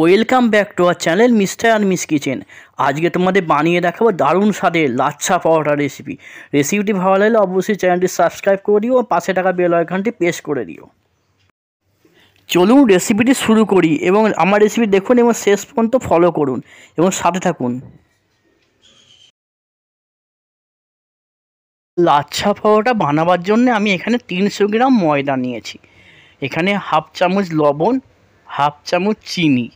welcome back to our channel mister আর miss kitchen আজকে তোমাদের বানিয়ে দেখাবো দারুণ স্বাদের লাচ্ছা পরোটা রেসিপি রেসিপিটি ভালো লাগলে অবশ্যই চ্যানেলটি সাবস্ক্রাইব করে দিও ও পাশে টাকা বেল আইকনটি প্রেস করে দিও চলুন রেসিপিটি শুরু করি এবং আমার রেসিপি দেখুন এবং শেষ পর্যন্ত ফলো করুন এবং সাথে থাকুন লাচ্ছা পরোটা বানাবার জন্য আমি এখানে তিনশো গ্রাম ময়দা নিয়েছি এখানে হাফ চামচ লবণ হাফ চামচ চিনি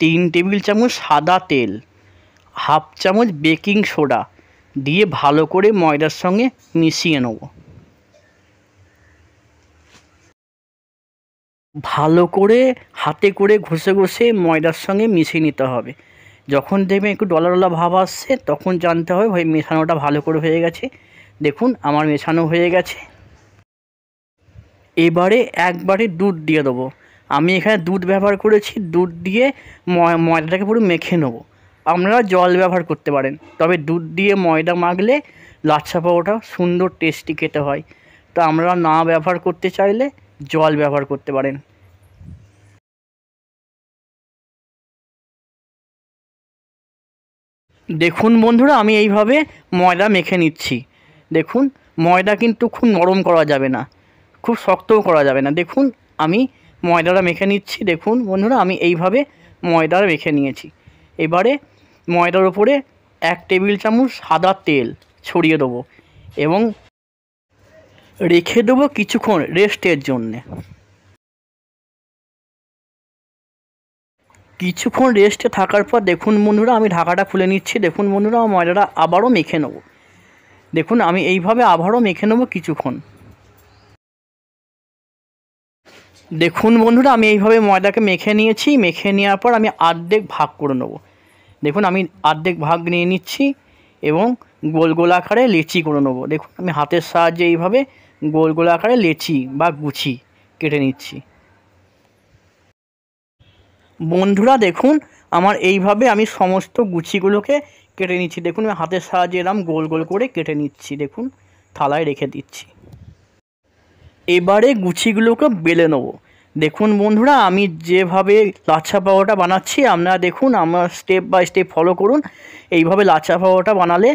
তিন টেবিল চামচ সাদা তেল হাফ চামচ বেকিং সোডা দিয়ে ভালো করে ময়দার সঙ্গে মিশিয়ে নেব ভালো করে হাতে করে ঘষে ঘষে ময়দার সঙ্গে মিশিয়ে নিতে হবে যখন দেখবে একটু ডলা ডলা ভাব আসছে তখন জানতে হবে ভাই মেশানোটা ভালো করে হয়ে গেছে দেখুন আমার মেশানো হয়ে গেছে এবারে একবারে দুধ দিয়ে দেবো আমি এখানে দুধ ব্যবহার করেছি দুধ দিয়ে ময়দাটাকে পুরো মেখে নেব আপনারা জল ব্যবহার করতে পারেন তবে দুধ দিয়ে ময়দা মাখলে লাচ্ছা পাওয়াটা সুন্দর টেস্টি খেতে হয় তো আমরা না ব্যবহার করতে চাইলে জল ব্যবহার করতে পারেন দেখুন বন্ধুরা আমি এইভাবে ময়দা মেখে নিচ্ছি দেখুন ময়দা কিন্তু খুব নরম করা যাবে না খুব শক্তও করা যাবে না দেখুন আমি ময়দাটা মেখে নিচ্ছি দেখুন বন্ধুরা আমি এইভাবে ময়দার মেখে নিয়েছি এবারে ময়দার ওপরে এক টেবিল চামচ সাদা তেল ছড়িয়ে দেবো এবং রেখে দেবো কিছুক্ষণ রেস্টের জন্যে কিছুক্ষণ রেস্টে থাকার পর দেখুন বন্ধুরা আমি ঢাকাটা খুলে নিচ্ছি দেখুন বন্ধুরা ময়দাটা আবারও মেখে নেব দেখুন আমি এইভাবে আবারও মেখে নেবো কিছুক্ষণ দেখুন বন্ধুরা আমি এইভাবে ময়দাকে মেখে নিয়েছি মেখে নেওয়ার পর আমি আর্ধেক ভাগ করে নেব দেখুন আমি আর্ধেক ভাগ নিয়ে নিচ্ছি এবং গোল গোল আকারে লেচি করে নেবো দেখুন আমি হাতের সাহায্যে এইভাবে গোল গোল আকারে লেচি বা গুছি কেটে নিচ্ছি বন্ধুরা দেখুন আমার এইভাবে আমি সমস্ত গুছিগুলোকে কেটে নিচ্ছি দেখুন আমি হাতের সাহায্যে এরম গোল গোল করে কেটে নিচ্ছি দেখুন থালায় রেখে দিচ্ছি এবারে গুছিগুলোকে বেলে নেবো দেখুন বন্ধুরা আমি যেভাবে লাচ্ছা পাওয়াটা বানাচ্ছি আপনারা দেখুন আমার স্টেপ বাই স্টেপ ফলো করুন এইভাবে লাচ্ছা পাওয়াটা বানালে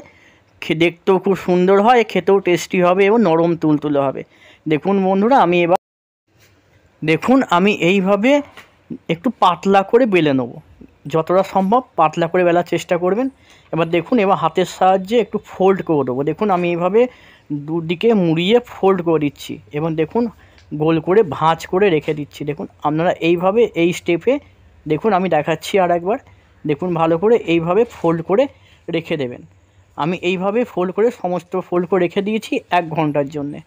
দেখতেও খুব সুন্দর হয় খেতেও টেস্টি হবে এবং নরম তুলতুলে হবে দেখুন বন্ধুরা আমি এবার দেখুন আমি এইভাবে একটু পাতলা করে বেলে নেবো যতটা সম্ভব পাতলা করে বেলার চেষ্টা করবেন এবার দেখুন এবার হাতের সাহায্যে একটু ফোল্ড করে দেবো দেখুন আমি এইভাবে দুদিকে মুড়িয়ে ফোল্ড করে দিচ্ছি এবং দেখুন গোল করে ভাঁজ করে রেখে দিচ্ছি দেখুন আপনারা এইভাবে এই স্টেপে দেখুন আমি দেখাচ্ছি আর একবার দেখুন ভালো করে এইভাবে ফোল্ড করে রেখে দেবেন আমি এইভাবে ফোল্ড করে সমস্ত ফোল্ড করে রেখে দিয়েছি এক ঘন্টার জন্যে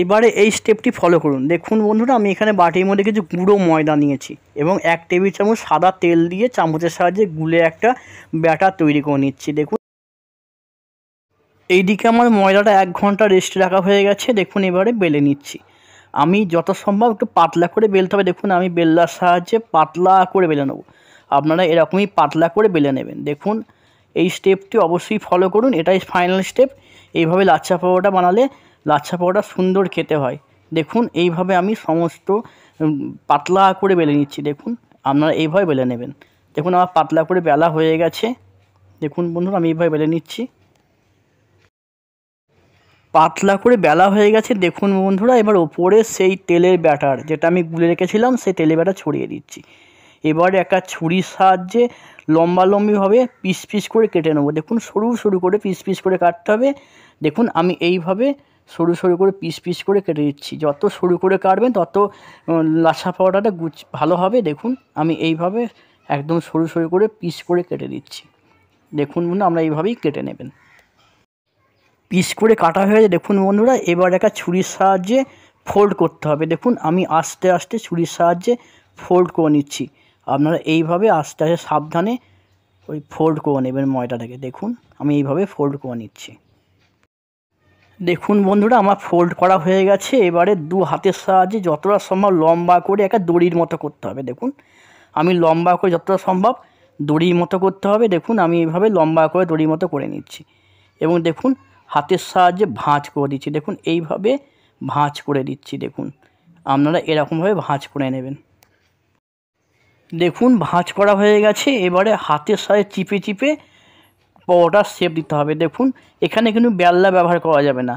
এবারে এই স্টেপটি ফলো করুন দেখুন বন্ধুরা আমি এখানে বাটির মধ্যে কিছু গুঁড়ো ময়দা নিয়েছি এবং এক টেবিল চামচ সাদা তেল দিয়ে চামচের সাহায্যে গুলে একটা ব্যাটার তৈরি করে নিচ্ছি দেখুন এইদিকে আমার ময়দাটা এক ঘন্টা রেস্ট রাখা হয়ে গেছে দেখুন এবারে বেলে নিচ্ছি আমি যত সম্ভব একটু পাতলা করে বেলতে হবে দেখুন আমি বেল্লার সাহায্যে পাতলা করে বেলে নেব আপনারা এরকমই পাতলা করে বেলে নেবেন দেখুন এই স্টেপটি অবশ্যই ফলো করুন এটাই ফাইনাল স্টেপ এইভাবে লাচ্ছা পাওয়াটা বানালে লাচ্ছা পরোটা সুন্দর খেতে হয় দেখুন এইভাবে আমি সমস্ত পাতলা করে বেলে নিচ্ছি দেখুন আপনারা এইভাবে বেলে নেবেন দেখুন আমার পাতলা করে বেলা হয়ে গেছে দেখুন বন্ধুরা আমি এইভাবে বেলে নিচ্ছি পাতলা করে বেলা হয়ে গেছে দেখুন বন্ধুরা এবার ওপরে সেই তেলের ব্যাটার যেটা আমি গুলে রেখেছিলাম সেই তেলের ব্যাটার ছড়িয়ে দিচ্ছি এবার একটা ছুরির সাহায্যে লম্বালম্বিভাবে পিস পিস করে কেটে নেবো দেখুন সরু সরু করে পিস পিস করে কাটতে হবে দেখুন আমি এইভাবে সরু সরু করে পিস পিস করে কেটে দিচ্ছি যত সরু করে কাটবেন তত লাচ্ছা পাওয়াটা গুচ ভালো হবে দেখুন আমি এইভাবে একদম সরু সরু করে পিস করে কেটে দিচ্ছি দেখুন বন্ধু আমরা এইভাবেই কেটে নেবেন পিস করে কাটা হয়ে গেছে দেখুন বন্ধুরা এবার একটা ছুরির সাহায্যে ফোল্ড করতে হবে দেখুন আমি আস্তে আস্তে ছুরির সাহায্যে ফোল্ড করে নিচ্ছি আপনারা এইভাবে আস্তে আস্তে সাবধানে ওই ফোল্ড করে নেবেন ময়দাটাকে দেখুন আমি এইভাবে ফোল্ড করে নিচ্ছি দেখুন বন্ধুরা আমার ফোল্ড করা হয়ে গেছে এবারে দু হাতের সাহায্যে যতটা সম্ভব লম্বা করে একটা দড়ির মতো করতে হবে দেখুন আমি লম্বা করে যতটা সম্ভব দড়ির মতো করতে হবে দেখুন আমি এইভাবে লম্বা করে দড়ির মতো করে নিচ্ছি এবং দেখুন হাতের সাহায্যে ভাঁজ করে দিচ্ছি দেখুন এইভাবে ভাঁজ করে দিচ্ছি দেখুন আপনারা এরকমভাবে ভাঁজ করে নেবেন দেখুন ভাঁজ করা হয়ে গেছে এবারে হাতের সাহায্যে চিপে চিপে পরোটার শেপ দিতে হবে দেখুন এখানে কিন্তু বেল্লা ব্যবহার করা যাবে না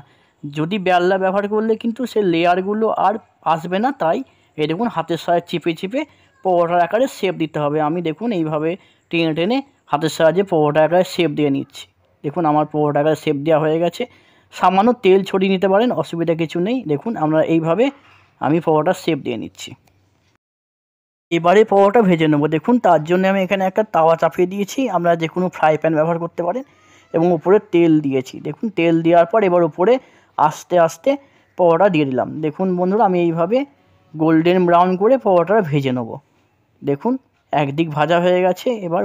যদি বেল্লা ব্যবহার করলে কিন্তু সে লেয়ারগুলো আর আসবে না তাই এই দেখুন হাতের সাহায্যে চিপে চিপে পরোটার আকারে শেপ দিতে হবে আমি দেখুন এইভাবে টেনে টেনে হাতের সাহায্যে পরোটার আকারে শেপ দিয়ে নিচ্ছি দেখুন আমার পরোটা আকারে শেপ দেওয়া হয়ে গেছে সামান্য তেল ছড়িয়ে নিতে পারেন অসুবিধা কিছু নেই দেখুন আমরা এইভাবে আমি পরোটার শেপ দিয়ে নিচ্ছি এবারে পরোটা ভেজে নেবো দেখুন তার জন্য আমি এখানে একটা তাওয়া চাপিয়ে দিয়েছি আমরা যে কোনো ফ্রাই প্যান ব্যবহার করতে পারেন এবং উপরে তেল দিয়েছি দেখুন তেল দেওয়ার পর এবার উপরে আস্তে আস্তে পরোটা দিয়ে দিলাম দেখুন বন্ধুরা আমি এইভাবে গোল্ডেন ব্রাউন করে পরোটাটা ভেজে নেব দেখুন একদিক ভাজা হয়ে গেছে এবার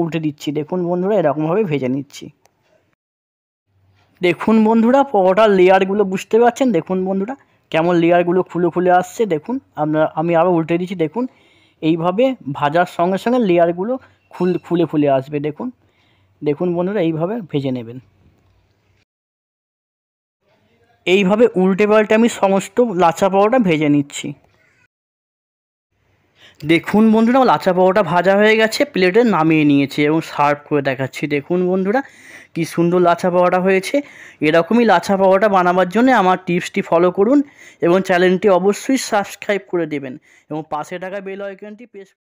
উল্টে দিচ্ছি দেখুন বন্ধুরা এরকমভাবে ভেজে নিচ্ছি দেখুন বন্ধুরা পরোটার লেয়ারগুলো বুঝতে পারছেন দেখুন বন্ধুরা কেমন লেয়ারগুলো খুলে খুলে আসছে দেখুন আমরা আমি আরও উল্টে দিচ্ছি দেখুন এইভাবে ভাজার সঙ্গে সঙ্গে লেয়ারগুলো খুল খুলে ফুলে আসবে দেখুন দেখুন বন্ধুরা এইভাবে ভেজে নেবেন এইভাবে উল্টে পাল্টে আমি সমস্ত লাচা পাওয়াটা ভেজে নিচ্ছি দেখুন বন্ধুরা লাচা পাওয়াটা ভাজা হয়ে গেছে প্লেটে নামিয়ে নিয়েছি এবং সার্ভ করে দেখাচ্ছি দেখুন বন্ধুরা কি সুন্দর লাচা পাওয়াটা হয়েছে এরকমই লাচা পাওয়াটা বানাবার জন্য আমার টিপসটি ফলো করুন এবং চ্যানেলটি অবশ্যই সাবস্ক্রাইব করে দেবেন এবং পাশে টাকা বেল আইকনটি প্রেস